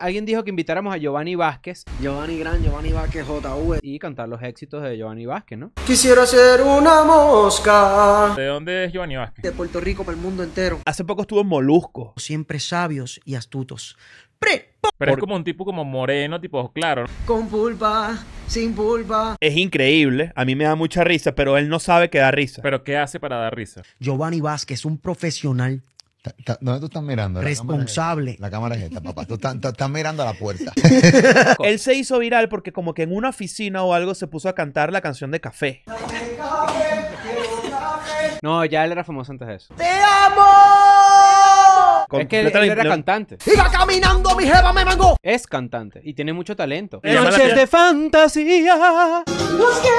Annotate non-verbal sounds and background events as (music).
Alguien dijo que invitáramos a Giovanni Vázquez. Giovanni Gran, Giovanni Vázquez, JV. E. Y cantar los éxitos de Giovanni Vázquez, ¿no? Quisiera ser una mosca. ¿De dónde es Giovanni Vázquez? De Puerto Rico para el mundo entero. Hace poco estuvo en Molusco. Siempre sabios y astutos. ¡Pre! Pero es como un tipo como moreno, tipo claro. Con pulpa, sin pulpa. Es increíble, a mí me da mucha risa, pero él no sabe que da risa. ¿Pero qué hace para dar risa? Giovanni Vázquez, un profesional ¿Dónde tú estás mirando? Responsable. la cámara es esta, papá. Tú estás, mirando a la puerta. (laughs) Él se hizo viral porque como que en una oficina o algo se puso a cantar la canción de café. No, ya él era famoso antes de eso. ¡Te amo! es que él, era cantante. ¡Iba caminando, mi me mango! Es cantante y tiene mucho talento. Noches de fantasía. que